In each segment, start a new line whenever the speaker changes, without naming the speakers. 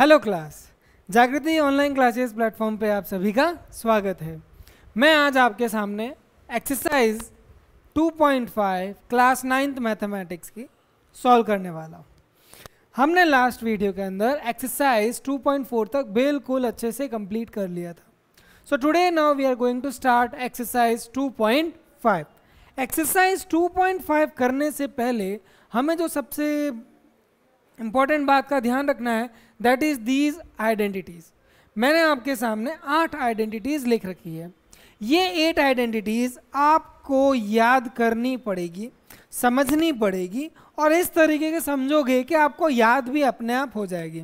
hello class Jagriti online classes platform पे आप सभी का स्वागत है मैं आज आपके सामने एक्सरसाइज 2.5 क्लास नाइन्थ मैथमेटिक्स की सॉल्व करने वाला हूँ हमने लास्ट वीडियो के अंदर एक्सरसाइज 2.4 तक बिल्कुल अच्छे से कंप्लीट कर लिया था so today now we are going to start exercise 2.5 exercise 2.5 करने से पहले हमें जो सबसे इम्पॉर्टेंट बात का ध्यान रखना है दैट इज दीज आइडेंटिटीज मैंने आपके सामने आठ आइडेंटिटीज लिख रखी है ये एट आइडेंटिटीज आपको याद करनी पड़ेगी समझनी पड़ेगी और इस तरीके के समझोगे कि आपको याद भी अपने आप हो जाएगी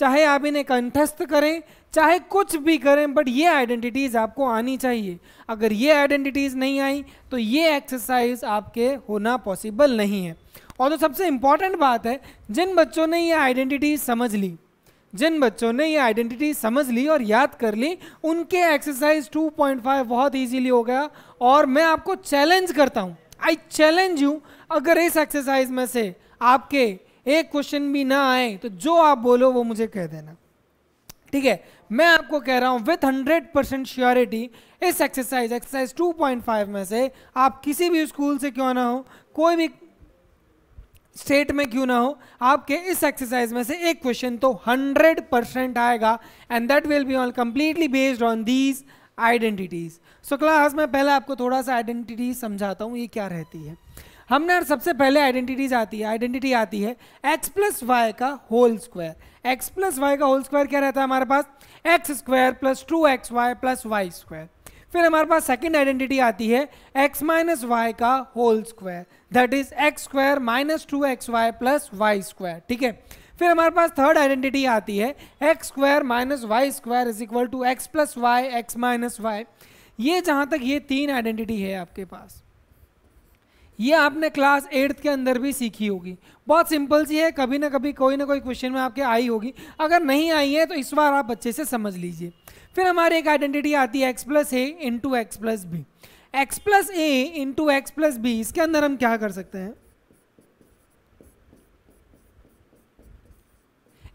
चाहे आप इन्हें कंठस्थ करें चाहे कुछ भी करें बट ये आइडेंटिटीज़ आपको आनी चाहिए अगर ये आइडेंटिटीज़ नहीं आई तो ये एक्सरसाइज आपके होना पॉसिबल नहीं है और जो तो सबसे इम्पॉर्टेंट बात है जिन बच्चों ने ये आइडेंटिटीज़ समझ ली जिन बच्चों ने ये आइडेंटिटी समझ ली और याद कर ली उनके एक्सरसाइज 2.5 बहुत इजीली हो गया और मैं आपको चैलेंज करता हूँ आई चैलेंज यू अगर इस एक्सरसाइज में से आपके एक क्वेश्चन भी ना आए तो जो आप बोलो वो मुझे कह देना ठीक है मैं आपको कह रहा हूँ विथ हंड्रेड परसेंट श्योरिटी इस एक्सरसाइज एक्सरसाइज 2.5 में से आप किसी भी स्कूल से क्यों ना हो कोई भी स्टेट में क्यों ना हो आपके इस एक्सरसाइज में से एक क्वेश्चन तो 100 परसेंट आएगा and that will be all completely based on these identities so class में पहले आपको थोड़ा सा आइडेंटिटी समझाता हूँ ये क्या रहती है हमने सबसे पहले आइडेंटिटीज आती है आइडेंटिटी आती है एक्स प्लस वाई का whole square X plus Y का होल स्क्वायर क्या रहता है हमारे पास x square plus two x Y plus Y square फिर हमारे पास सेकेंड आइडेंटिटी आती है एक्स माइनस वाई का whole square that is x square minus two x Y plus Y square ठीक है फिर हमारे पास थर्ड आइडेंटिटी आती है x square minus Y square is equal to x plus Y x minus Y ये जहाँ तक ये तीन आइडेंटिटी है आपके पास ये आपने क्लास एट्थ के अंदर भी सीखी होगी बहुत सिंपल सी है कभी ना कभी कोई ना कोई क्वेश्चन में आपके आई होगी अगर नहीं आई है तो इस बार आप अच्छे से समझ लीजिए फिर हमारी एक आइडेंटिटी आती है एक्स प्लस ए into x plus B x plus ए इंटू एक्स प्लस बी इसके अंदर हम क्या कर सकते हैं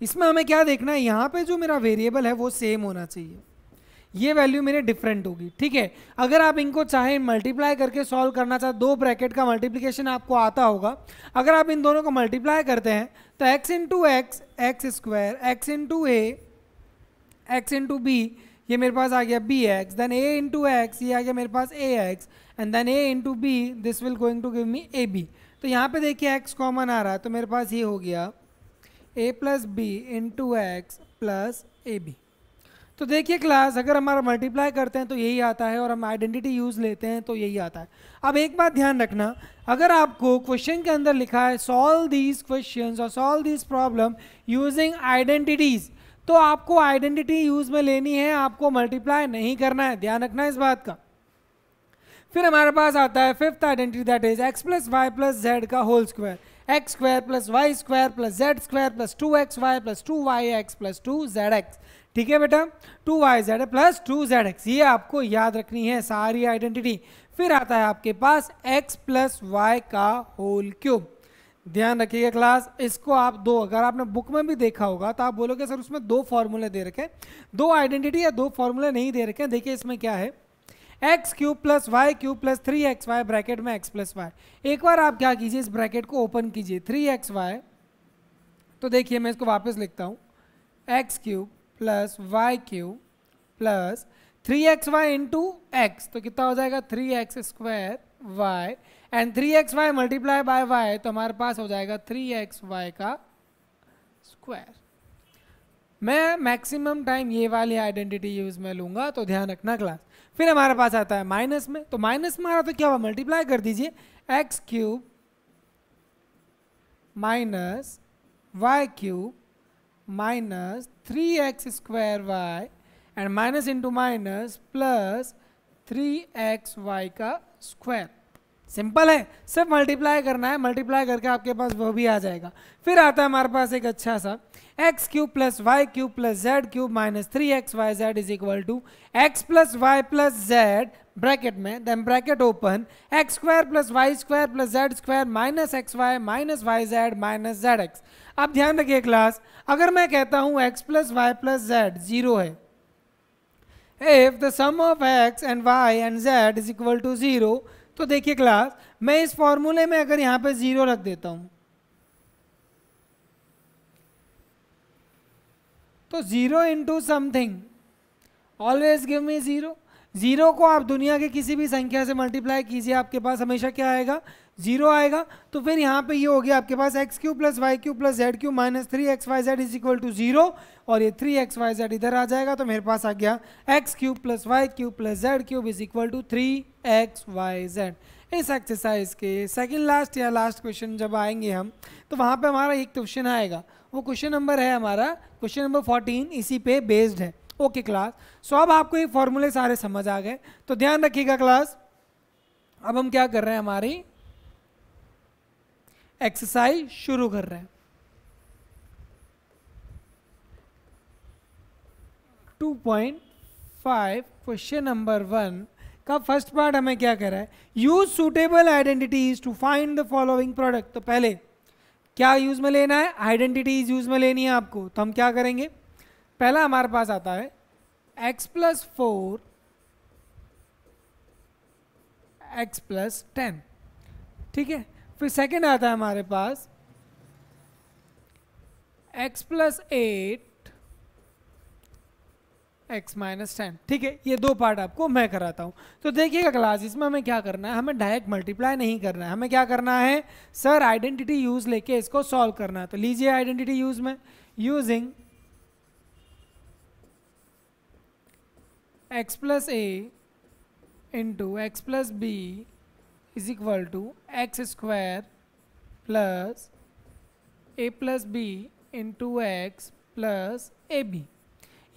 इसमें हमें क्या देखना है यहाँ पे जो मेरा वेरिएबल है वो सेम होना चाहिए ये वैल्यू मेरे डिफरेंट होगी ठीक है अगर आप इनको चाहे मल्टीप्लाई करके सॉल्व करना चाहे दो ब्रैकेट का मल्टीप्लिकेशन आपको आता होगा अगर आप इन दोनों को मल्टीप्लाई करते हैं तो X into X X square X into A X into B ये मेरे पास आ गया B X then A into X ये आ गया मेरे पास A X and then A into B this will going to give me A B तो यहाँ पे देखिए एक्स कॉमन आ रहा है तो मेरे पास ये हो गया A plus B into x plus A B तो देखिए क्लास अगर हमारा मल्टीप्लाई करते हैं तो यही आता है और हम आइडेंटिटी यूज़ लेते हैं तो यही आता है अब एक बात ध्यान रखना अगर आपको क्वेश्चन के अंदर लिखा है सॉल्व दीज क्वेश्चन और solve these problem using identities तो आपको आइडेंटिटी यूज में लेनी है आपको मल्टीप्लाई नहीं करना है ध्यान रखना है इस बात का फिर हमारे पास आता है fifth identity that is x plus Y plus Z का whole square x square plus Y square plus Z square plus two x Y plus two Y x plus two Z x ठीक है बेटा two Y Z plus two Z x ये आपको याद रखनी है सारी आइडेंटिटी फिर आता है आपके पास एक्स प्लस वाई का होल क्यूब ध्यान रखिएगा क्लास इसको आप दो अगर आपने बुक में भी देखा होगा तो आप बोलोगे सर उसमें दो फॉर्मूले दे रखे दो आइडेंटिटी या दो फॉर्मूले नहीं दे रखे देखिए इसमें क्या है X cube plus Y cube plus three X Y bracket में एक्स प्लस वाई एक बार आप क्या कीजिए इस ब्रैकेट को ओपन कीजिए थ्री एक्स वाई तो देखिए मैं इसको वापस लिखता हूँ X cube plus Y cube plus three X Y into X तो कितना हो जाएगा three X square Y and three X Y multiply by Y तो हमारे पास हो जाएगा थ्री एक्स वाई का स्क्वायर मैं मैक्सिमम टाइम ये वाली आइडेंटिटी यूज़ में लूंगा तो ध्यान रखना क्लास फिर हमारे पास आता है माइनस में तो माइनस में आ रहा तो क्या हुआ मल्टीप्लाई कर दीजिए X cube minus Y cube minus three X square Y and minus into minus plus three X Y का स्क्वायर सिंपल है सिर्फ मल्टीप्लाई करना है मल्टीप्लाई करके आपके पास वो भी आ जाएगा फिर आता है हमारे पास एक अच्छा सा X cube plus Y cube plus Z cube minus three X Y Z is equal to x plus Y plus Z bracket में then bracket open X square plus Y square plus Z square minus X Y minus Y Z minus Z X अब ध्यान रखिए class अगर मैं कहता हूं X plus Y plus Z zero है if the sum of X and Y and Z is equal to zero तो देखिए क्लास मैं इस फॉर्मूले में अगर यहां पे ज़ीरो रख देता हूं तो zero into something always give me zero zero को आप दुनिया के किसी भी संख्या से मल्टीप्लाई कीजिए आपके पास हमेशा क्या आएगा जीरो आएगा तो फिर यहाँ पे ये यह हो गया आपके पास X cube plus Y cube plus Z cube minus three X Y Z is equal to zero और ये थ्री एक्स वाई जेड इधर आ जाएगा तो मेरे पास आ गया X cube plus Y cube plus Z cube is equal to three X Y Z इस एक्सरसाइज के सेकेंड लास्ट या लास्ट क्वेश्चन जब आएंगे हम तो वहाँ पर हमारा एक क्वेश्चन आएगा वो क्वेश्चन नंबर है हमारा क्वेश्चन नंबर फोर्टीन इसी पे बेस्ड है ओके क्लास सो अब आपको ये फॉर्मूले सारे समझ आ गए तो ध्यान रखिएगा क्लास अब हम क्या कर रहे हैं हमारी एक्सरसाइज शुरू कर रहे हैं two point five question number one का फर्स्ट पार्ट हमें क्या कह रहा है use suitable identities to find the following product तो पहले क्या यूज में लेना है आइडेंटिटीज यूज में लेनी है आपको तो हम क्या करेंगे पहला हमारे पास आता है x plus four X plus ten ठीक है फिर सेकंड आता है हमारे पास x plus eight X minus ten ठीक है ये दो पार्ट आपको मैं कराता हूँ तो देखिएगा क्लास इसमें हमें क्या करना है हमें डायरेक्ट मल्टीप्लाई नहीं करना है हमें क्या करना है सर आइडेंटिटी यूज लेके इसको सॉल्व करना है तो लीजिए आइडेंटिटी यूज में using x plus A into x plus B is equal to x square plus A plus B two x plus A B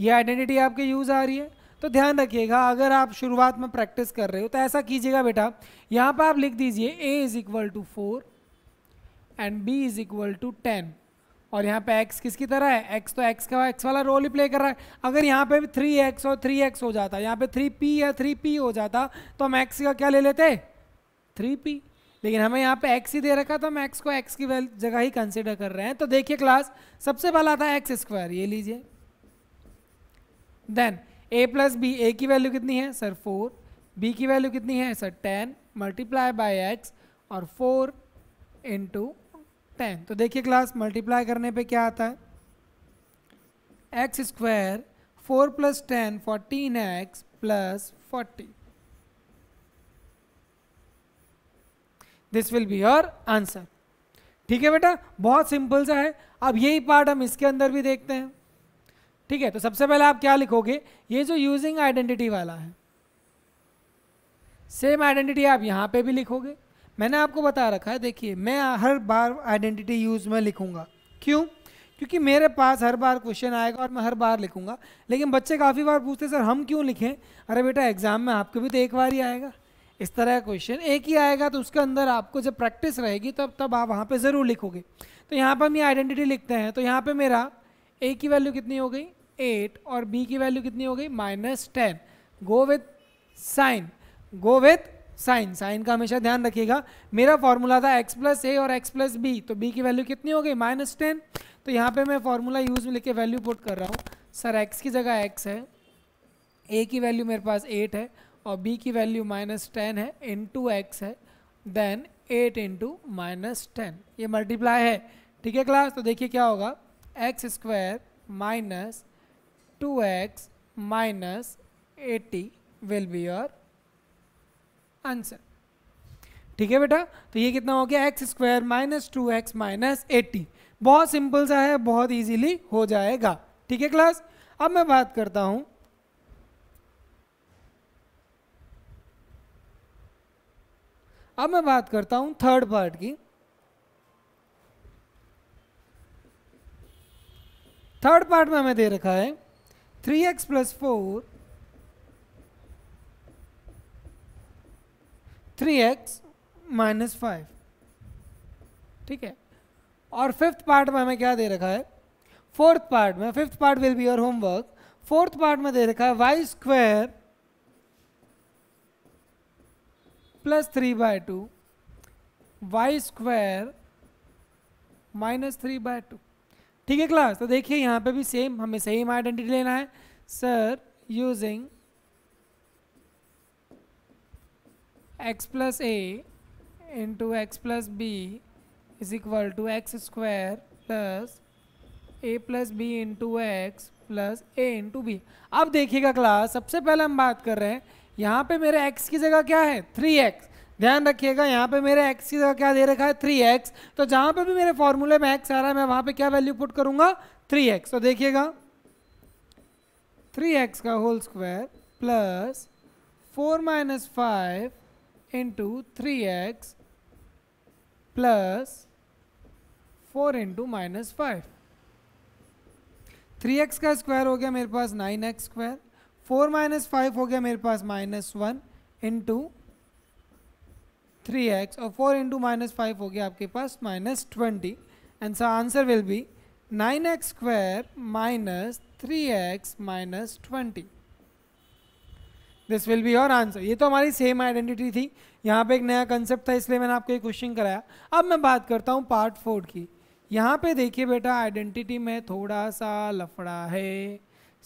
ये आइडेंटिटी आपके यूज़ आ रही है तो ध्यान रखिएगा अगर आप शुरुआत में प्रैक्टिस कर रहे हो तो ऐसा कीजिएगा बेटा यहाँ पर आप लिख दीजिए A is equal to four and B is equal to ten और यहाँ पे x किसकी तरह है x तो x का x वाला रोल ही प्ले कर रहा है अगर यहाँ पे भी 3x और 3x हो जाता यहाँ पे 3p या 3p हो जाता तो हम x का क्या ले लेते थ्री पी लेकिन हमें यहाँ पे x ही दे रखा था हम x को x की जगह ही कंसिडर कर रहे हैं तो देखिए क्लास सबसे पहला था एक्स स्क्वायर ये लीजिए then a plus B A की वैल्यू कितनी है सर फोर b की वैल्यू कितनी है sir ten multiply by X और फोर इंटू टेन तो देखिए क्लास मल्टीप्लाई करने पे क्या आता है x square four plus ten fourteen X plus forty this will be your answer ठीक है बेटा बहुत सिंपल सा है अब यही पार्ट हम इसके अंदर भी देखते हैं ठीक है तो सबसे पहले आप क्या लिखोगे ये जो यूजिंग आइडेंटिटी वाला है सेम आइडेंटिटी आप यहाँ पे भी लिखोगे मैंने आपको बता रखा है देखिए मैं हर बार आइडेंटिटी यूज में लिखूंगा क्यों क्योंकि मेरे पास हर बार क्वेश्चन आएगा और मैं हर बार लिखूंगा लेकिन बच्चे काफ़ी बार पूछते सर हम क्यों लिखें अरे बेटा एग्जाम में आपके भी तो एक बार ही आएगा इस तरह का क्वेश्चन एक ही आएगा तो उसके अंदर आपको जब प्रैक्टिस रहेगी तब तब आप वहाँ पे ज़रूर लिखोगे तो यहाँ पर हम ये आइडेंटिटी लिखते हैं तो यहाँ पे मेरा ए की वैल्यू कितनी हो गई एट और बी की वैल्यू कितनी हो गई minus ten go with sign go with sign sign का हमेशा ध्यान रखिएगा मेरा फॉर्मूला था एक्स प्लस ए और एक्स प्लस बी तो बी की वैल्यू कितनी हो गई माइनस टेन तो यहाँ पे मैं फॉर्मूला यूज़ में लेके वैल्यू पुट कर रहा हूँ सर एक्स की जगह एक्स है ए की वैल्यू मेरे पास एट है और b की वैल्यू माइनस टेन है इन टू एक्स है then eight into minus ten ये मल्टीप्लाई है ठीक है क्लास तो देखिए क्या होगा x square minus two X minus eighty will be your answer ठीक है बेटा तो ये कितना हो गया X square minus two X minus eighty बहुत सिंपल सा है बहुत इजीली हो जाएगा ठीक है क्लास अब मैं बात करता हूँ अब मैं बात करता हूं थर्ड पार्ट की थर्ड पार्ट में हमें दे रखा है three x plus four three x minus five ठीक है और फिफ्थ पार्ट में हमें क्या दे रखा है फोर्थ पार्ट में fifth part will be your homework fourth part में दे रखा है Y square plus three by two Y square minus three by two ठीक है क्लास तो देखिए यहाँ पे भी सेम हमें सेम आइडेंटिटी लेना है sir using x plus A into x plus B is equal to x square plus A plus B into x plus A into b अब देखिएगा क्लास सबसे पहले हम बात कर रहे हैं यहाँ पे मेरे x की जगह क्या है 3x ध्यान रखिएगा यहाँ पे मेरे x की जगह क्या दे रखा है 3x तो जहाँ पे भी मेरे फॉर्मूले में x आ रहा है मैं वहाँ पे क्या वैल्यू पुट करूँगा 3x तो देखिएगा 3x का whole square plus four minus five into three x plus four into minus five three x का स्क्वायर हो गया मेरे पास nine x square four minus five हो गया मेरे पास minus one into three x और फोर इंटू माइनस फाइव हो गया आपके पास minus twenty and sir answer will be nine x square minus three x minus twenty this will be your answer ये तो हमारी सेम आइडेंटिटी थी यहाँ पे एक नया कंसेप्ट था इसलिए मैंने आपको ये क्वेश्चन कराया अब मैं बात करता हूँ पार्ट फोर की यहाँ पे देखिए बेटा आइडेंटिटी में थोड़ा सा लफड़ा है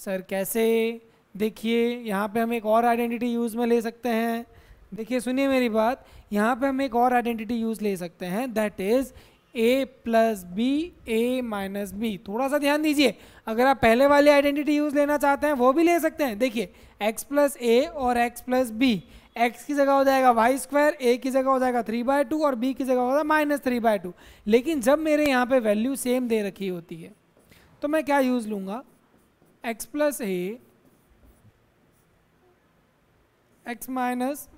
सर कैसे देखिए यहाँ पे हम एक और आइडेंटिटी यूज़ में ले सकते हैं देखिए सुनिए मेरी बात यहाँ पे हम एक और आइडेंटिटी यूज़ ले सकते हैं that is a plus B a minus b थोड़ा सा ध्यान दीजिए अगर आप पहले वाली आइडेंटिटी यूज़ लेना चाहते हैं वो भी ले सकते हैं देखिए एक्स प्लस ए और एक्स प्लस बी एक्स की जगह हो जाएगा वाई स्क्वायर ए की जगह हो जाएगा थ्री बाय टू और बी की जगह हो जाएगा माइनस थ्री बाय टू लेकिन जब मेरे यहाँ पे वैल्यू सेम दे रखी होती है तो मैं क्या यूज़ लूँगा x plus a x minus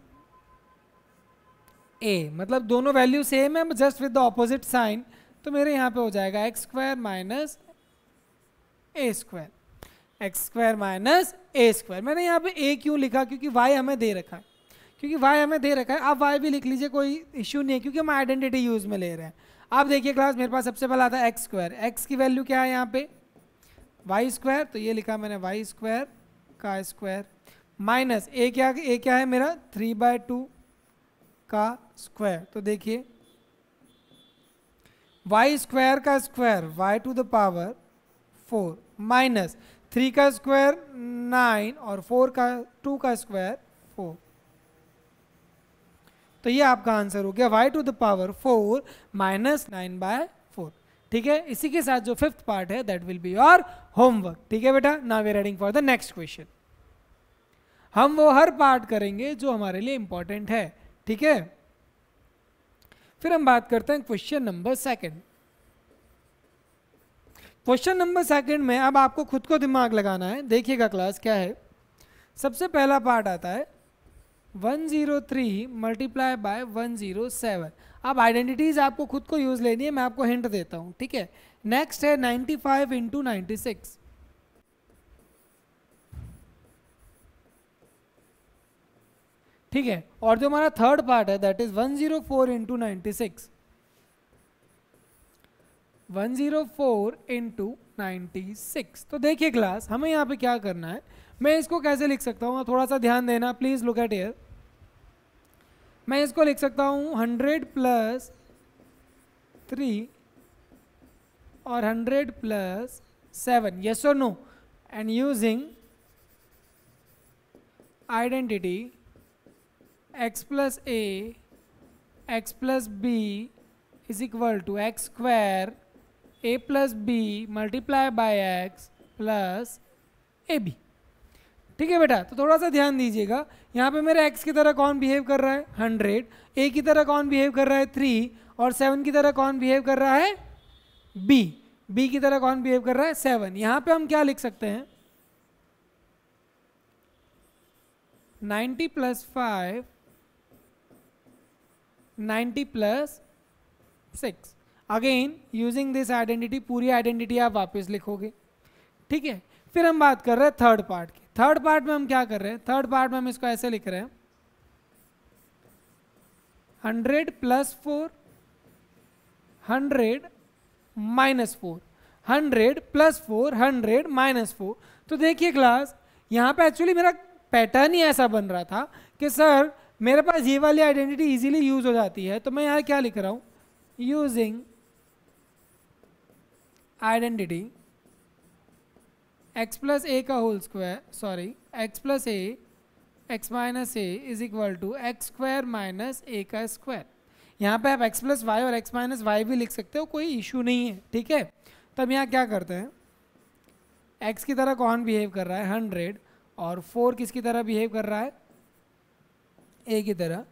a मतलब दोनों वैल्यू सेम है just with the opposite sign तो मेरे यहाँ पे हो जाएगा x square minus a square x square minus a square मैंने यहाँ पे ए क्यों लिखा क्योंकि वाई हमें दे रखा है क्योंकि वाई हमें दे रखा है आप वाई भी लिख लीजिए कोई इश्यू नहीं है क्योंकि हम आइडेंटिटी यूज में ले रहे हैं आप देखिए क्लास मेरे पास सबसे पहला आता है एक्स स्क्वायर एक्स की वैल्यू क्या है यहाँ पे वाई स्क्वायर तो ये लिखा मैंने वाई स्क्वायर का स्क्वायर माइनस ए क्या ए क्या है मेरा थ्री बाय टू का स्क्वायर तो देखिए वाई स्क्वायर का square y to the power four minus three का स्क्वायर नाइन और फोर का टू का स्क्वायर फोर तो ये आपका आंसर हो गया y to the power four minus nine by four ठीक है इसी के साथ जो फिफ्थ पार्ट है that will be your homework ठीक है बेटा now we are reading for the next question हम वो हर पार्ट करेंगे जो हमारे लिए इंपॉर्टेंट है ठीक है फिर हम बात करते हैं question number second question number second में अब आपको खुद को दिमाग लगाना है देखिएगा क्लास क्या है सबसे पहला पार्ट आता है 103 zero three multiply by one अब आइडेंटिटीज़ आपको खुद को यूज़ लेनी है मैं आपको हिंट देता हूँ ठीक है नेक्स्ट है 95 फाइव इंटू नाइनटी सिक्स ठीक है और जो हमारा थर्ड पार्ट है that is 104 zero four into ninety six one zero four into ninety six तो देखिए क्लास हमें यहाँ पे क्या करना है मैं इसको कैसे लिख सकता हूँ थोड़ा सा ध्यान देना प्लीज़ लुक एट एयर मैं इसको लिख सकता हूँ हंड्रेड प्लस थ्री और हंड्रेड प्लस सेवन यस और no and using identity x plus a x plus B is equal to x square a plus b multiply by x plus A b ठीक है बेटा तो थोड़ा सा ध्यान दीजिएगा यहाँ पे मेरा एक्स की तरह कौन बिहेव कर रहा है हंड्रेड ए की तरह कौन बिहेव कर रहा है थ्री और सेवन की तरह कौन बिहेव कर रहा है बी बी की तरह कौन बिहेव कर रहा है सेवन यहाँ पे हम क्या लिख सकते हैं ninety plus five 90 plus six again using this identity पूरी आइडेंटिटी आप वापस लिखोगे ठीक है फिर हम बात कर रहे हैं थर्ड पार्ट की थर्ड पार्ट में हम क्या कर रहे हैं थर्ड पार्ट में हम इसको ऐसे लिख रहे हैं hundred plus four hundred minus four hundred plus four hundred minus four तो देखिए क्लास यहाँ पे एक्चुअली मेरा पैटर्न ही ऐसा बन रहा था कि सर मेरे पास ये वाली आइडेंटिटी इजीली यूज हो जाती है तो मैं यहाँ क्या लिख रहा हूँ using identity x plus a का whole square sorry x plus a x minus a is equal to x square minus a का स्क्वायर यहाँ पे आप एक्स प्लस वाई और एक्स माइनस वाई भी लिख सकते हो कोई इशू नहीं है ठीक है तब तो यहाँ क्या करते हैं एक्स की तरह कौन बिहेव कर रहा है हंड्रेड और फोर किसकी तरह बिहेव कर रहा है ए की तरह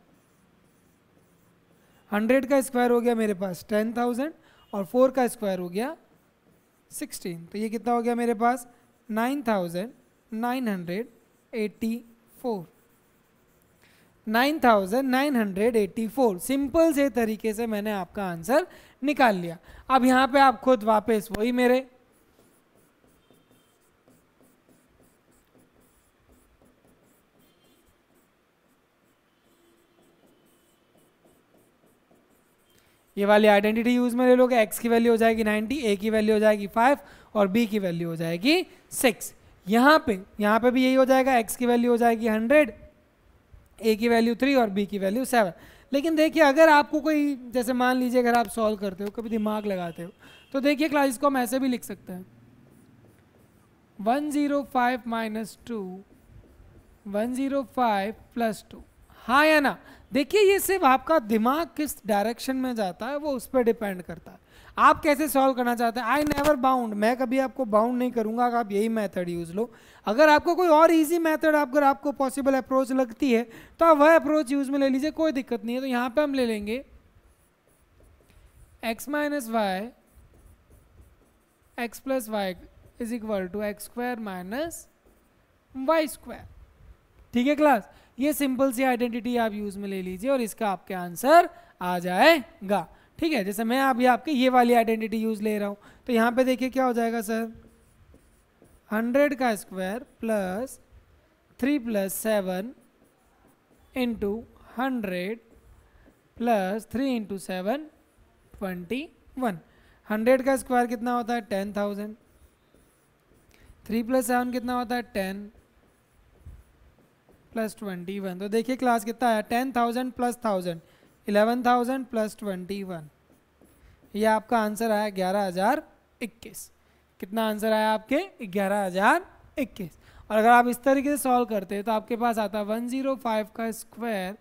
हंड्रेड का स्क्वायर हो गया मेरे पास टेन थाउजेंड और फोर का स्क्वायर हो गया सिक्सटीन तो ये कितना हो गया मेरे पास nine thousand nine hundred eighty four nine thousand nine hundred eighty four simple से तरीके से मैंने आपका आंसर निकाल लिया अब यहाँ पे आप खुद वापस वही मेरे ये वाली आइडेंटिटी यूज में ले लोगे एक्स की वैल्यू हो जाएगी नाइन्टी ए की वैल्यू हो जाएगी फाइव और बी की वैल्यू हो जाएगी सिक्स यहाँ पे यहाँ पे भी यही हो जाएगा एक्स की वैल्यू हो जाएगी हंड्रेड ए की वैल्यू थ्री और बी की वैल्यू सेवन लेकिन देखिए अगर आपको कोई जैसे मान लीजिए अगर आप सॉल्व करते हो कभी दिमाग लगाते हो तो देखिए क्लास को हम ऐसे भी लिख सकते हैं one zero five minus two one zero five plus two हाँ या ना देखिए ये सिर्फ आपका दिमाग किस डायरेक्शन में जाता है वो उस पर डिपेंड करता है आप कैसे सॉल्व करना चाहते हैं आई नेवर बाउंड मैं कभी आपको बाउंड नहीं करूंगा अगर आप यही मेथड यूज़ लो अगर आपको कोई और इजी मेथड अगर आपको पॉसिबल अप्रोच लगती है तो आप वह अप्रोच यूज़ में ले लीजिए कोई दिक्कत नहीं है तो यहाँ पे हम ले लेंगे x minus y x plus y is equal to x square minus Y square ठीक है क्लास ये सिंपल सी आइडेंटिटी आप यूज में ले लीजिए और इसका आपके आंसर आ जाएगा ठीक है जैसे मैं अभी आपके ये वाली आइडेंटिटी यूज ले रहा हूँ तो यहाँ पे देखिए क्या हो जाएगा सर हंड्रेड का square plus three plus seven into hundred plus three into seven twenty one hundred का स्क्वायर कितना होता है ten thousand three plus seven कितना होता है टेन प्लस ट्वेंटी वन तो देखिए क्लास कितना आया ten thousand plus thousand eleven thousand plus twenty one ये आपका आंसर आया ग्यारह हज़ार इक्कीस कितना आंसर आया आपके ग्यारह हज़ार इक्कीस और अगर आप इस तरीके से सॉल्व करते हैं तो आपके पास आता वन जीरो फाइव का स्क्वायर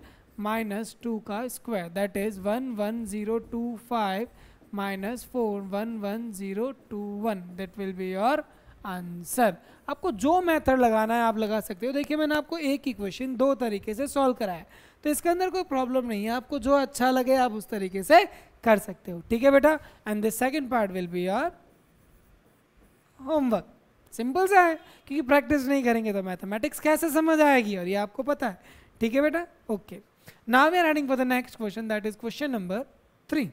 माइनस टू का square that is one one zero two five minus four one one zero two one that will be your answer आपको जो मेथड लगाना है आप लगा सकते हो देखिए मैंने आपको एक ही क्वेश्चन दो तरीके से सॉल्व कराया तो इसके अंदर कोई प्रॉब्लम नहीं है आपको जो अच्छा लगे आप उस तरीके से कर सकते हो ठीक है बेटा and the second part will be your homework simple सा है क्योंकि प्रैक्टिस नहीं करेंगे तो मैथमेटिक्स कैसे समझ आएगी और ये आपको पता है ठीक है बेटा okay now we are heading for the next question that is question number three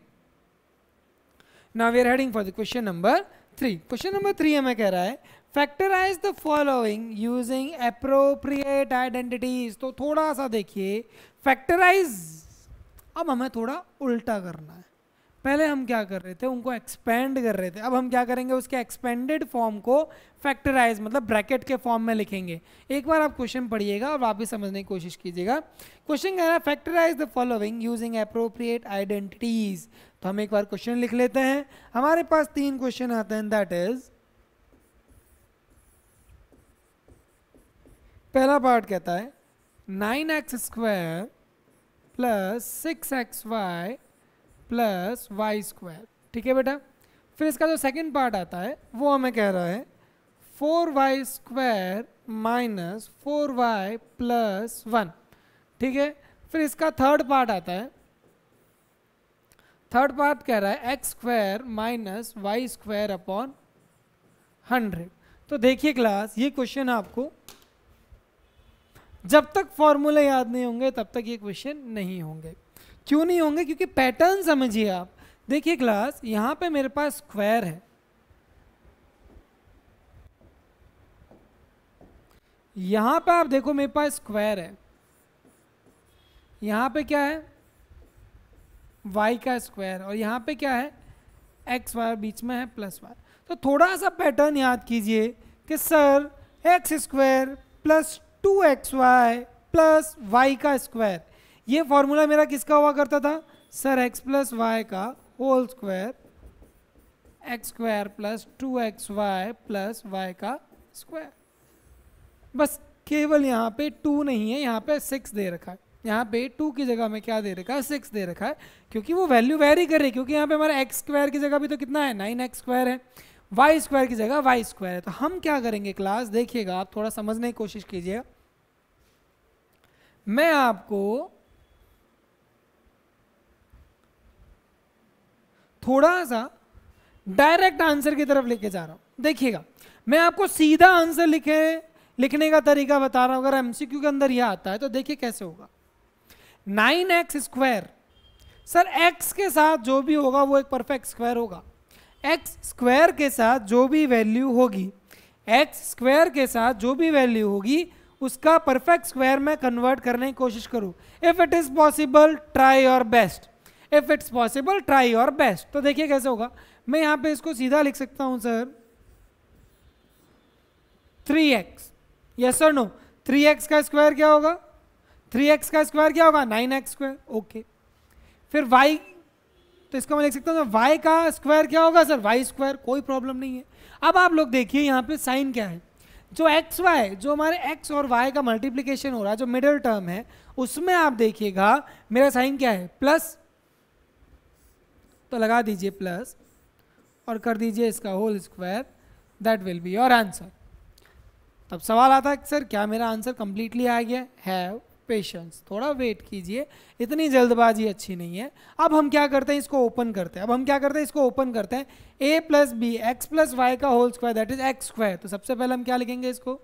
now we are heading for the question number three question number three हमें कह रहा है factorise the following using appropriate identities तो थोड़ा सा देखिए factorise अब हमें थोड़ा उल्टा करना है पहले हम क्या कर रहे थे उनको एक्सपेंड कर रहे थे अब हम क्या करेंगे उसके एक्सपेंडेड फॉर्म को फैक्टराइज मतलब ब्रैकेट के फॉर्म में लिखेंगे एक बार आप क्वेश्चन पढ़िएगा और आप भी समझने की कोशिश कीजिएगा क्वेश्चन कह रहा है factorise the following using appropriate identities तो हम एक बार क्वेश्चन लिख लेते हैं हमारे पास तीन क्वेश्चन आते हैं दैट इज पहला पार्ट कहता है nine x square plus six x Y plus Y square ठीक है बेटा फिर इसका जो सेकंड पार्ट आता है वो हमें कह रहा है four y square minus four y plus one ठीक है फिर इसका थर्ड पार्ट आता है थर्ड पार्ट कह रहा है x square minus Y square upon hundred तो देखिए क्लास ये क्वेश्चन आपको जब तक फॉर्मूले याद नहीं होंगे तब तक ये क्वेश्चन नहीं होंगे क्यों नहीं होंगे क्योंकि पैटर्न समझिए आप देखिए क्लास यहां पे मेरे पास स्क्वायर है यहां पे आप देखो मेरे पास स्क्वायर है यहां पे क्या है वाई का स्क्वायर और यहाँ पे क्या है एक्स वायर बीच में है प्लस वायर तो थोड़ा सा पैटर्न याद कीजिए कि sir x square plus two x Y plus Y का स्क्वायर ये फॉर्मूला मेरा किसका हुआ करता था सर एक्स प्लस वाई का whole square x square plus two x Y plus Y का स्क्वायर बस केवल यहाँ पे टू नहीं है यहाँ पे सिक्स दे रखा है यहाँ पे टू की जगह में क्या दे रखा है सिक्स दे रखा है क्योंकि वो वैल्यू वेरी कर रही है क्योंकि यहाँ पे हमारा एक्स स्क्वायर की जगह भी तो कितना है नाइन एक्स स्क्वायर है वाई स्क्वायर की जगह वाई स्क्वायर है तो हम क्या करेंगे क्लास देखिएगा आप थोड़ा समझने की कोशिश कीजिएगा मैं आपको थोड़ा सा डायरेक्ट आंसर की तरफ लेके जा रहा हूँ देखिएगा मैं आपको सीधा आंसर लिखे लिखने का तरीका बता रहा हूँ अगर एमसीक्यू के अंदर यह आता है तो देखिए कैसे होगा nine x square sir x के साथ जो भी होगा वो एक परफेक्ट स्क्वायर होगा एक्स स्क्वायर के साथ जो भी वैल्यू होगी एक्स स्क्वायर के साथ जो भी वैल्यू होगी उसका परफेक्ट स्क्वायर में कन्वर्ट करने की कोशिश करूँ if it is possible try our best if it's possible try our best तो देखिए कैसे होगा मैं यहाँ पे इसको सीधा लिख सकता हूँ सर थ्री एक्स यस और नो थ्री एक्स का स्क्वायर क्या होगा थ्री एक्स का स्क्वायर क्या होगा नाइन एक्स स्क्वायर ओके फिर वाई तो इसको मैं लिख सकता हूँ वाई का स्क्वायर क्या होगा सर वाई स्क्वायर कोई प्रॉब्लम नहीं है अब आप लोग देखिए यहाँ पे साइन क्या है जो एक्स वाई जो हमारे एक्स और वाई का मल्टीप्लीकेशन हो रहा है जो मिडल टर्म है उसमें आप देखिएगा मेरा साइन क्या है प्लस तो लगा दीजिए प्लस और कर दीजिए इसका whole square that will be your answer तब सवाल आता है सर क्या मेरा आंसर कंप्लीटली आ गया है पेशेंस थोड़ा वेट कीजिए इतनी जल्दबाजी अच्छी नहीं है अब हम क्या करते हैं इसको ओपन करते हैं अब हम क्या करते हैं इसको ओपन करते हैं a plus B x plus Y का whole square that is x square तो सबसे पहले हम क्या लिखेंगे इसको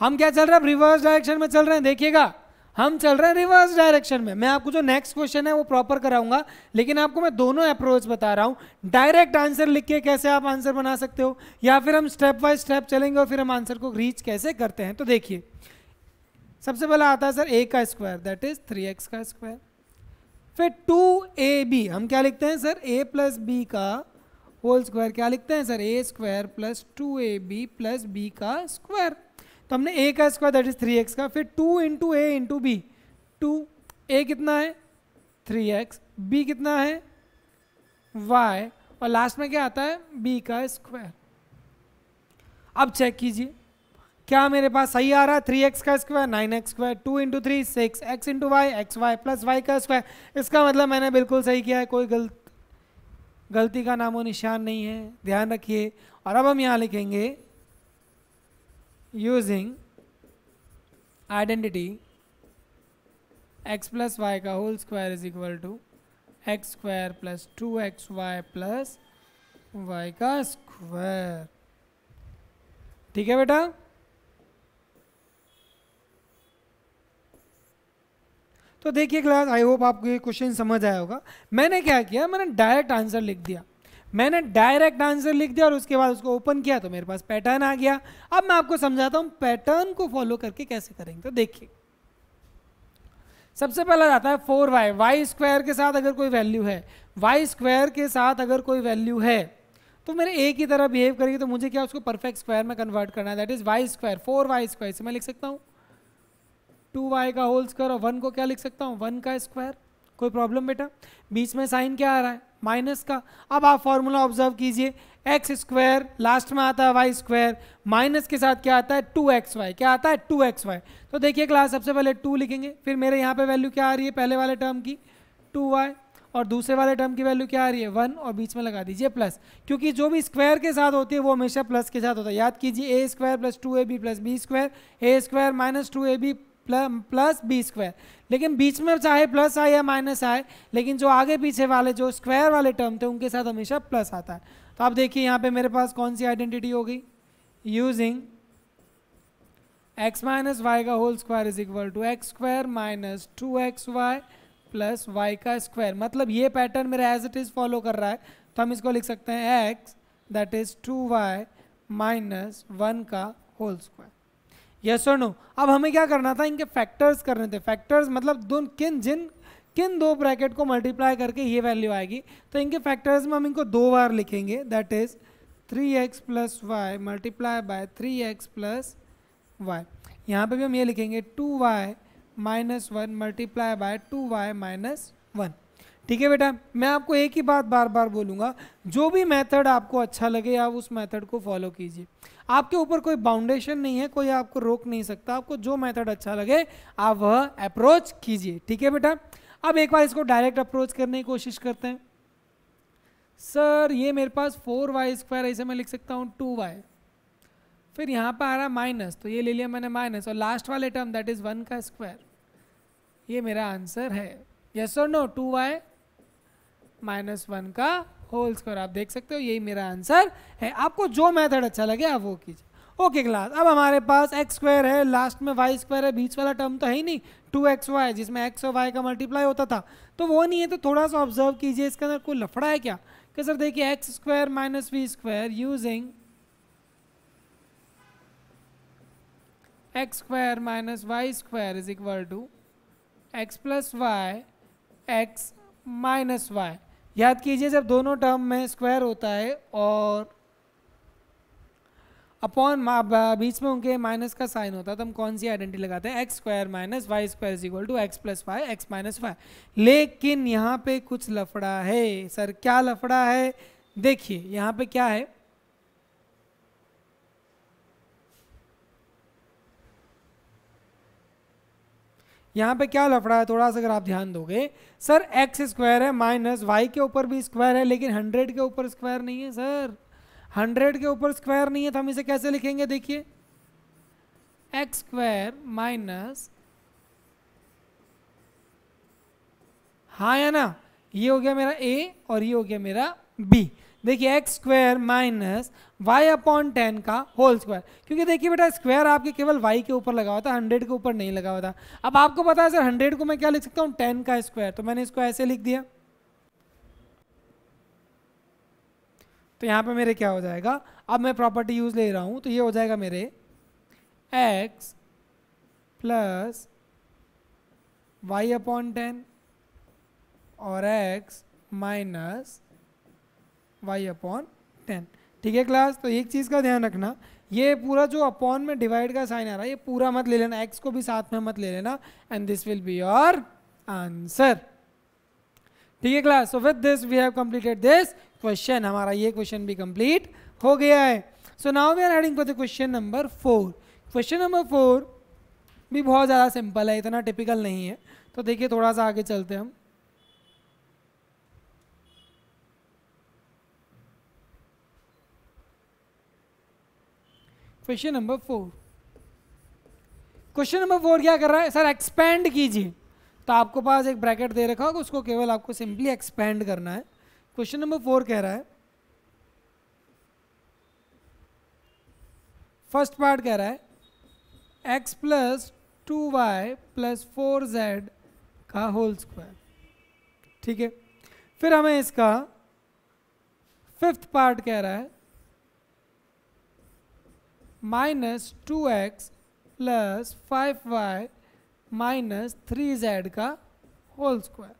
हम क्या चल रहे हैं रिवर्स डायरेक्शन में चल रहे हैं देखिएगा हम चल रहे हैं रिवर्स डायरेक्शन में मैं आपको जो नेक्स्ट क्वेश्चन है वो प्रॉपर कराऊंगा लेकिन आपको मैं दोनों अप्रोच बता रहा हूँ डायरेक्ट आंसर लिख के कैसे आप आंसर बना सकते हो या फिर हम स्टेप बाय स्टेप चलेंगे और फिर हम आंसर को रीच कैसे करते हैं तो देखिए सबसे पहला आता है सर ए का square that is three x का स्क्वायर फिर टू ए बी हम क्या लिखते हैं सर ए प्लस बी का होल स्क्वायर क्या लिखते हैं sir a square plus two a b plus b का स्क्वायर तो हमने ए का square that is three x का फिर two into a into b two a कितना है थ्री एक्स बी कितना है वाई और लास्ट में क्या आता है बी का स्क्वायर अब चेक कीजिए क्या मेरे पास सही आ रहा है थ्री एक्स का square nine x square two into three six x into y x Y plus Y का स्क्वायर इसका मतलब मैंने बिल्कुल सही किया है कोई गलत गलती का नामो निशान नहीं है ध्यान रखिए और अब हम यहाँ लिखेंगे using identity x plus y का whole square is equal to x square plus two x Y plus Y का स्क्वायर ठीक है बेटा तो देखिए क्लास आई होप आपको ये क्वेश्चन समझ आया होगा मैंने क्या किया मैंने डायरेक्ट आंसर लिख दिया मैंने डायरेक्ट आंसर लिख दिया और उसके बाद उसको ओपन किया तो मेरे पास पैटर्न आ गया अब मैं आपको समझाता हूँ पैटर्न को फॉलो करके कैसे करेंगे तो देखिए सबसे पहला जाता है फोर वाई वाई स्क्वायर के साथ अगर कोई वैल्यू है वाई स्क्वायर के साथ अगर कोई वैल्यू है तो मेरे ए की तरह बिहेव करेगी तो मुझे क्या उसको परफेक्ट स्क्वायर में कन्वर्ट करना है that is y square four y square से मैं लिख सकता हूँ टू वाई का होल स्क्वायर और वन को क्या लिख सकता हूँ वन का स्क्वायर कोई प्रॉब्लम बेटा बीच में साइन क्या आ रहा है माइनस का अब आप फॉर्मूला ऑब्जर्व कीजिए एक्स स्क्वायर लास्ट में आता है वाई स्क्वायर माइनस के साथ क्या आता है टू एक्स वाई क्या आता है टू एक्स वाई तो देखिए क्लास सबसे पहले टू लिखेंगे फिर मेरे यहाँ पे वैल्यू क्या आ रही है पहले वाले टर्म की टू वाई और दूसरे वाले टर्म की वैल्यू क्या आ रही है वन और बीच में लगा दीजिए प्लस क्योंकि जो भी स्क्वायर के साथ होती है वो हमेशा प्लस के साथ होता है याद कीजिए a square plus two a b plus b square a square minus two a b plus b square लेकिन बीच में चाहे प्लस आए या माइनस आए लेकिन जो आगे पीछे वाले जो स्क्वायर वाले टर्म थे उनके साथ हमेशा प्लस आता है तो आप देखिए यहाँ पे मेरे पास कौन सी आइडेंटिटी होगी यूजिंग एक्स माइनस वाई का whole square is equal to x square minus two x Y plus Y का स्क्वायर मतलब ये पैटर्न मेरा एज इट इज़ फॉलो कर रहा है तो हम इसको लिख सकते हैं x that is two y minus one का होल स्क्वायर यस और नो अब हमें क्या करना था इनके फैक्टर्स करने थे फैक्टर्स मतलब दोन किन जिन किन दो ब्रैकेट को मल्टीप्लाई करके ये वैल्यू आएगी तो इनके फैक्टर्स में हम इनको दो बार लिखेंगे that is three x plus y multiply by three x plus y यहाँ पर भी हम ये लिखेंगे two y minus one multiply by two y minus one ठीक है बेटा मैं आपको एक ही बात बार बार बोलूँगा जो भी मेथड आपको अच्छा लगे आप उस मेथड को फॉलो कीजिए आपके ऊपर कोई बाउंडेशन नहीं है कोई आपको रोक नहीं सकता आपको जो मेथड अच्छा लगे आप वह अप्रोच कीजिए ठीक है बेटा अब एक बार इसको डायरेक्ट अप्रोच करने की कोशिश करते हैं सर ये मेरे पास फोर वाई स्क्वायर ऐसे मैं लिख सकता हूँ टू वाई फिर यहाँ पर आ रहा माइनस तो ये ले लिया मैंने माइनस और लास्ट वाले टर्म दैट इज़ वन का स्क्वायर ये मेरा आंसर है यस और no two y minus one का होल स्क्वायर आप देख सकते हो यही मेरा आंसर है आपको जो मेथड अच्छा लगे आप वो कीजिए ओके क्लास अब हमारे पास एक्स स्क्वायर है लास्ट में वाई स्क्वायर है बीच वाला टर्म तो है ही नहीं टू एक्स वाई जिसमें एक्स और वाई का मल्टीप्लाई होता था तो वो नहीं है तो थोड़ा सा ऑब्जर्व कीजिए इसके अंदर कोई लफड़ा है क्या कि सर देखिए x square minus v square using x square minus Y square is equal to x plus Y x minus y याद कीजिए जब दोनों टर्म में स्क्वायर होता है और अपॉन बीच में उनके माइनस का साइन होता है तो हम कौन सी आइडेंटिटी लगाते हैं x square minus Y square is equal to x plus Y x minus y लेकिन यहाँ पे कुछ लफड़ा है सर क्या लफड़ा है देखिए यहाँ पे क्या है यहाँ पे क्या लफड़ा है थोड़ा सा अगर आप ध्यान दोगे सर एक्स स्क्वायर है माइनस वाई के ऊपर भी स्क्वायर है लेकिन हंड्रेड के ऊपर स्क्वायर नहीं है सर हंड्रेड के ऊपर स्क्वायर नहीं है तो हम इसे कैसे लिखेंगे देखिए एक्स स्क्वायर माइनस हाँ या ना ये हो गया मेरा ए और ये हो गया मेरा बी देखिए x square minus y upon ten का होल स्क्वायर क्योंकि देखिए बेटा स्क्वायर आपके केवल वाई के ऊपर लगा हुआ था हंड्रेड के ऊपर नहीं लगा हुआ था अब आपको पता है सर हंड्रेड को मैं क्या लिख सकता हूँ टेन का स्क्वायर तो मैंने इसको ऐसे लिख दिया तो यहाँ पे मेरे क्या हो जाएगा अब मैं प्रॉपर्टी यूज ले रहा हूँ तो ये हो जाएगा मेरे x plus y upon ten और x minus y upon ten ठीक है क्लास तो एक चीज़ का ध्यान रखना ये पूरा जो अपॉन में डिवाइड का साइन आ रहा है ये पूरा मत ले लेना एक्स को भी साथ में मत ले लेना and this will be your answer ठीक है class so with this we have completed this question हमारा ये क्वेश्चन भी कंप्लीट हो गया है so now we are heading for the question number four question number four भी बहुत ज़्यादा सिंपल है इतना टिपिकल नहीं है तो देखिए थोड़ा सा आगे चलते हम question number four question number four क्या कर रहा है सर एक्सपेंड कीजिए तो आपको पास एक ब्रैकेट दे रखा होगा उसको केवल आपको सिंपली एक्सपेंड करना है क्वेश्चन नंबर फोर कह रहा है फर्स्ट पार्ट कह रहा है x plus two y plus four z का होल स्क्वायर ठीक है फिर हमें इसका फिफ्थ पार्ट कह रहा है minus two x plus five y minus three z का होल स्क्वायर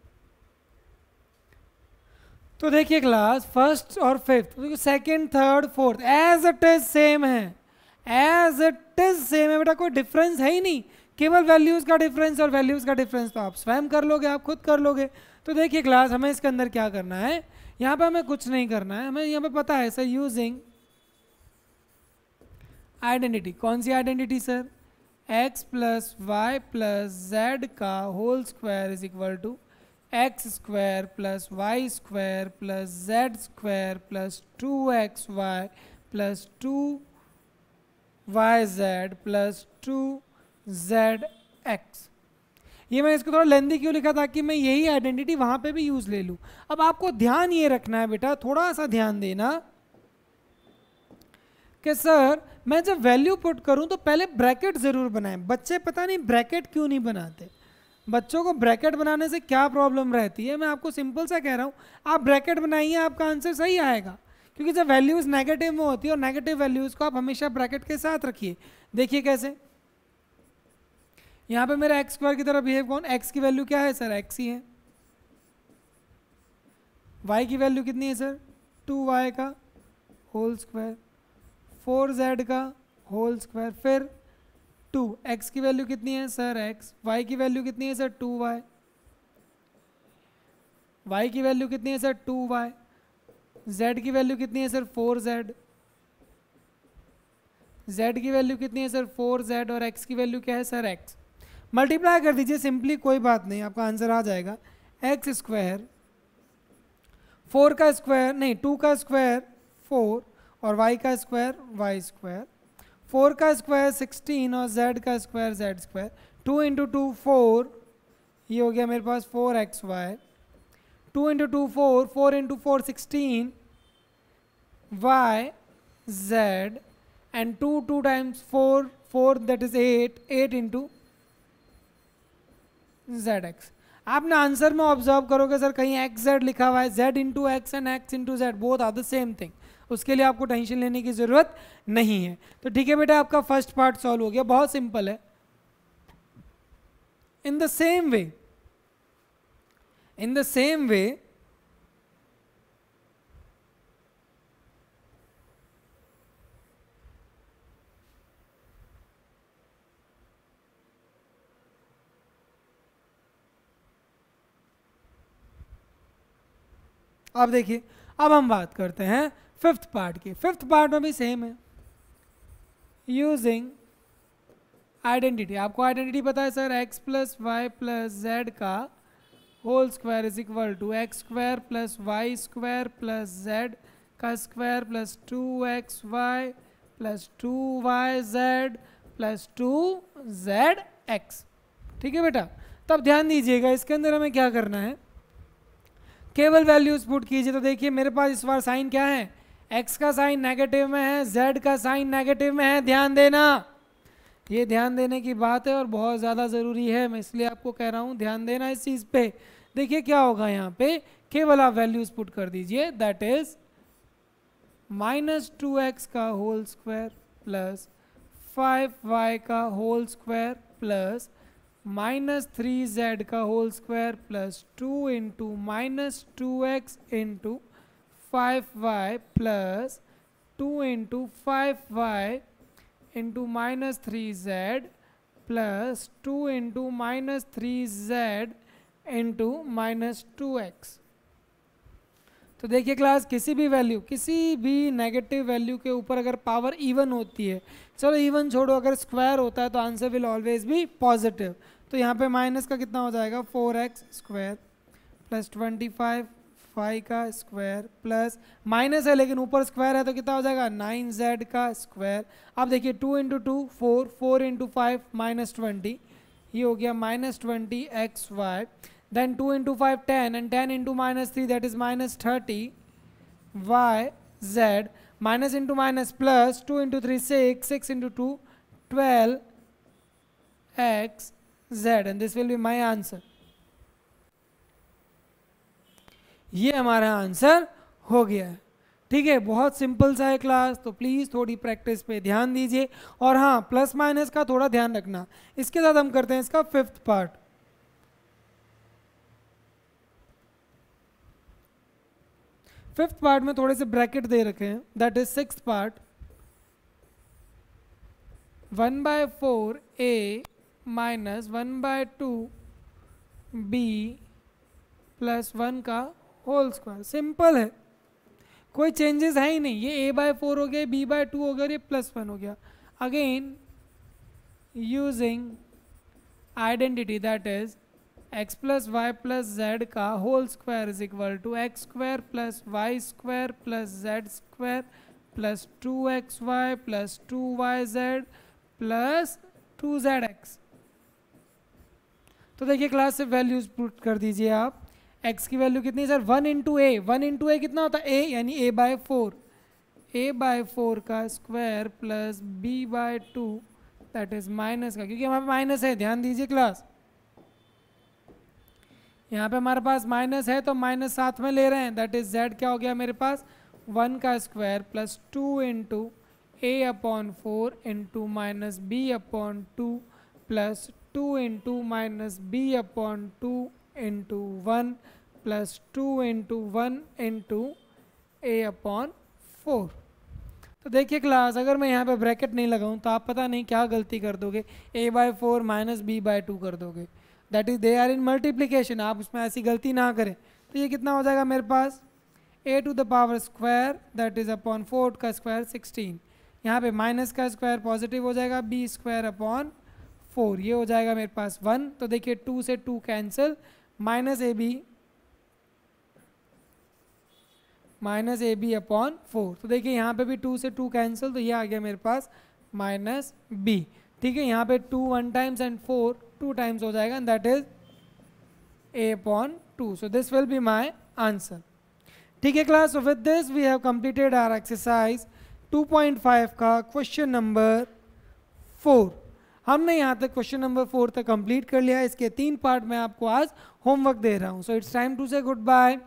तो देखिए क्लास फर्स्ट और फिफ्थ तो second third fourth as it is same है एज इट इज सेम है बेटा कोई डिफरेंस है ही नहीं केवल वैल्यूज़ का डिफरेंस और वैल्यूज़ का डिफरेंस तो आप स्वयं कर लोगे आप खुद कर लोगे तो देखिए क्लास हमें इसके अंदर क्या करना है यहाँ पे हमें कुछ नहीं करना है हमें यहाँ पे पता है सर यूजिंग आइडेंटिटी कौन सी identity sir x plus Y plus Z का whole square is equal to x square plus Y square plus Z square plus two x Y plus two Y Z plus two Z x ये मैं इसको थोड़ा लेंदी क्यों लिखा था कि मैं यही आइडेंटिटी वहाँ पे भी यूज़ ले लूँ अब आपको ध्यान ये रखना है बेटा थोड़ा सा ध्यान देना कि सर मैं जब वैल्यू पुट करूं तो पहले ब्रैकेट ज़रूर बनाएं बच्चे पता नहीं ब्रैकेट क्यों नहीं बनाते बच्चों को ब्रैकेट बनाने से क्या प्रॉब्लम रहती है मैं आपको सिंपल सा कह रहा हूँ आप ब्रैकेट बनाइए आपका आंसर सही आएगा क्योंकि जब वैल्यूज़ नेगेटिव में होती है और नेगेटिव वैल्यूज़ को आप हमेशा ब्रैकेट के साथ रखिए देखिए कैसे यहाँ पर मेरा एक्स स्क्वायर की तरफ बिहेव कौन एक्स की वैल्यू क्या है सर एक्स ही है वाई की वैल्यू कितनी है सर टू वाई का होल स्क्वायर फोर जेड का होल स्क्वायर फिर टू एक्स की वैल्यू कितनी है सर एक्स वाई की वैल्यू कितनी है सर टू वाई वाई की वैल्यू कितनी है सर टू वाई जेड की वैल्यू कितनी है सर फोर जेड जेड की वैल्यू कितनी है सर फोर जेड और एक्स की वैल्यू क्या है सर एक्स मल्टीप्लाई कर दीजिए सिंपली कोई बात नहीं आपका आंसर आ जाएगा एक्स स्क्वायर फोर का स्क्वायर नहीं टू का स्क्वायर फोर और वाई का स्क्वायर वाई स्क्वायर फोर का स्क्वायर सिक्सटीन और जेड का square z square two into two four ये हो गया मेरे पास four x y two into two four four into four sixteen y z and two two times four four that is eight eight into z x आपने answer में observe करोगे sir कहीं x z लिखा हुआ है z into x and x into z both are the same thing उसके लिए आपको टेंशन लेने की ज़रूरत नहीं है तो ठीक है बेटा आपका फर्स्ट पार्ट सॉल्व हो गया बहुत सिंपल है in the same way in the same way अब देखिए अब हम बात करते हैं फिफ्थ पार्ट की फिफ्थ पार्ट में भी सेम है यूजिंग आइडेंटिटी आपको आइडेंटिटी पता है sir x plus Y plus Z का whole square is equal to x square plus Y square plus Z का square plus two x Y plus two Y Z plus two Z x ठीक है बेटा तब तो ध्यान दीजिएगा इसके अंदर हमें क्या करना है केवल वैल्यूज पुट कीजिए तो देखिए मेरे पास इस बार साइन क्या है एक्स का साइन नेगेटिव में है जेड का साइन नेगेटिव में है ध्यान देना ये ध्यान देने की बात है और बहुत ज़्यादा ज़रूरी है मैं इसलिए आपको कह रहा हूँ ध्यान देना इस चीज़ पे देखिए क्या होगा यहाँ पे केवल आप वैल्यूज पुट कर दीजिए that is minus two x का whole square plus five y का whole square plus minus three z का whole square plus two into minus two x into five y plus two into five y into minus three z plus two into minus three z into minus two x तो देखिए class किसी भी value किसी भी negative value के ऊपर अगर power even होती है चलो इवन छोड़ो अगर स्क्वायर होता है तो आंसर विल ऑलवेज भी पॉजिटिव तो यहाँ पे माइनस का कितना हो जाएगा four x square plus twenty five five का स्क्वायर प्लस माइनस है लेकिन ऊपर स्क्वायर है तो कितना हो जाएगा नाइन जेड का स्क्वायर अब देखिए two into two four four into five minus twenty ये हो गया minus twenty x y then two into five ten and ten into minus three that is minus thirty y Z minus into minus plus two into three six six into two twelve x z and this will be my answer ये हमारा answer हो गया है ठीक है बहुत simple सा है क्लास तो प्लीज़ थोड़ी प्रैक्टिस पे ध्यान दीजिए और हाँ प्लस माइनस का थोड़ा ध्यान रखना इसके साथ हम करते हैं इसका फिफ्थ पार्ट फिफ्थ पार्ट में थोड़े से ब्रैकेट दे रखे हैं that is six part one by four a minus one by two b plus one का होल स्क्वायर सिंपल है कोई चेंजेस है ही नहीं ये ए बाय फोर हो गया बी बाय टू हो गया ये प्लस वन हो गया again using identity that is x plus Y plus Z का whole square is equal to x square plus Y square plus Z square plus two x Y plus two Y Z plus two Z x तो देखिए class से values put कर दीजिए आप x की value कितनी है sir one into a one into a कितना होता है ए यानी a by four a by four का square plus b by two that is minus का क्योंकि हमारे माइनस है ध्यान दीजिए क्लास यहाँ पे हमारे पास माइनस है तो माइनस साथ में ले रहे हैं दैट इज जेड क्या हो गया मेरे पास वन का square plus two into a upon four into minus b upon two plus two into minus b upon two into one plus two into one into a upon four तो देखिए class अगर मैं यहाँ पे bracket नहीं लगाऊँ तो आप पता नहीं क्या गलती कर दोगे a by four minus b by two कर दोगे that is they are in multiplication आप उसमें ऐसी गलती ना करें तो ये कितना हो जाएगा मेरे पास a to the power square that is upon four का स्क्वायर सिक्सटीन यहाँ पे माइनस का स्क्वायर पॉजिटिव हो जाएगा बी स्क्वायर अपॉन फोर ये हो जाएगा मेरे पास वन तो देखिए टू से two cancel minus a b minus a b upon four तो देखिए यहाँ पे भी टू से टू कैंसिल तो ये आ गया मेरे पास माइनस बी ठीक है यहाँ पे two one times and four two times हो जाएगा and that is a upon two so this will be my answer ठीक है class with this we have completed our exercise 2.5 का क्वेश्चन नंबर फोर हमने यहाँ तक क्वेश्चन नंबर फोर तक complete कर लिया इसके तीन पार्ट मैं आपको आज होमवर्क दे रहा हूँ so it's time to say goodbye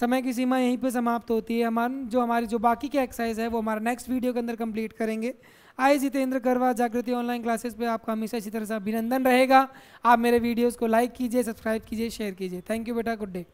समय की सीमा यहीं पे समाप्त होती है हम जो हमारी जो बाकी की एक्सरसाइज है वो हमारा नेक्स्ट वीडियो के अंदर कंप्लीट करेंगे आई जितेंद्र करवा जागृति ऑनलाइन क्लासेस पे आपका हमेशा इसी तरह से अभिनंदन रहेगा आप मेरे वीडियोज़ को लाइक कीजिए सब्सक्राइब कीजिए शेयर कीजिए थैंक यू बेटा गुड डे